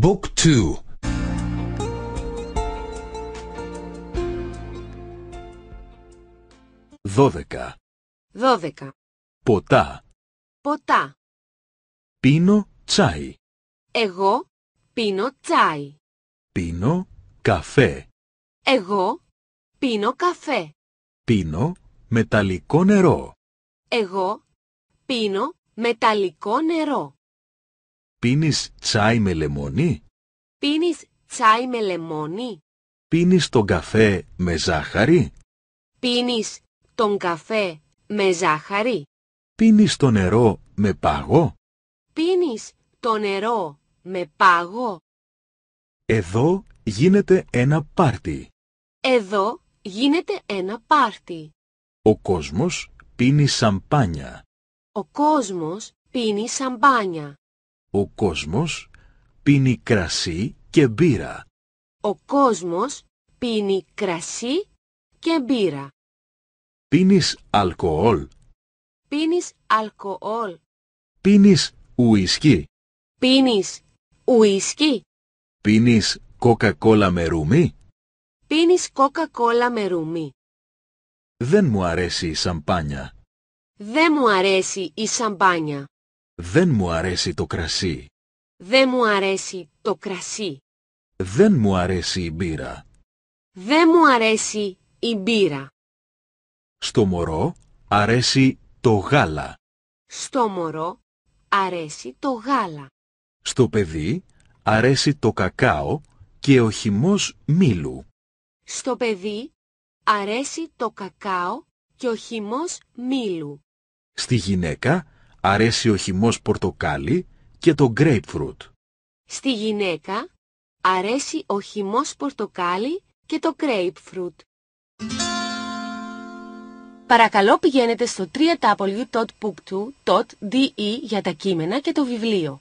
Book 2 Δώδεκα Δώδεκα. Ποτά Ποτά Πίνω τσάι Εγώ πίνω τσάι Πίνω καφέ Εγώ πίνω καφέ Πίνω μεταλλικό νερό Εγώ πίνω μεταλλικό νερό Πίνεις τσάι με λεμόνι? Πίνεις τσάι με λεμόνι? Πίνεις τον καφέ με ζάχαρη? Πίνεις τον καφέ με ζάχαρη? Πίνεις το νερό με πάγο? Πίνεις το νερό με πάγο? Εδώ γίνεται ένα πάρτι. Εδώ γίνεται ένα πάρτι. Ο κόσμος πίνει σαμπάνια. Ο κόσμος πίνει σαμπάνια. Ο κόσμος πίνει κρασί και μπύρα. Ο κόσμος πίνει κρασί και μπύρα. Πίνεις αλκοόλ. Πίνεις αλκοόλ. Πίνεις ουίσκι. Πίνεις ουίσκι. Πίνεις κόκα-κόλα με ρούμι. Πίνεις με ρούμι. Δεν μου αρέσει η σαμπάνια. Δεν μου αρέσει η σαμπάνια. Δεν μου αρέσει το κρασί. Δεν μου αρέσει το κρασί. Δεν μου αρέσει η μπύρα. Δεν μου αρέσει η μπύρα. Στο μωρό αρέσει το γάλα. Στο μωρό αρέσει το γάλα. Στο παιδί αρέσει το κακάο και ο χυμός μήλου. Στο παιδί αρέσει το κακάο και ο χυμός μήλου. Στη γυναίκα αρέσει ο χυμός πορτοκάλι και το grapefruit. Στη γυναίκα αρέσει ο χυμός πορτοκάλι και το grapefruit. Παρακαλώ πηγαίνετε στο www.puptu.de για τα κείμενα και το βιβλίο.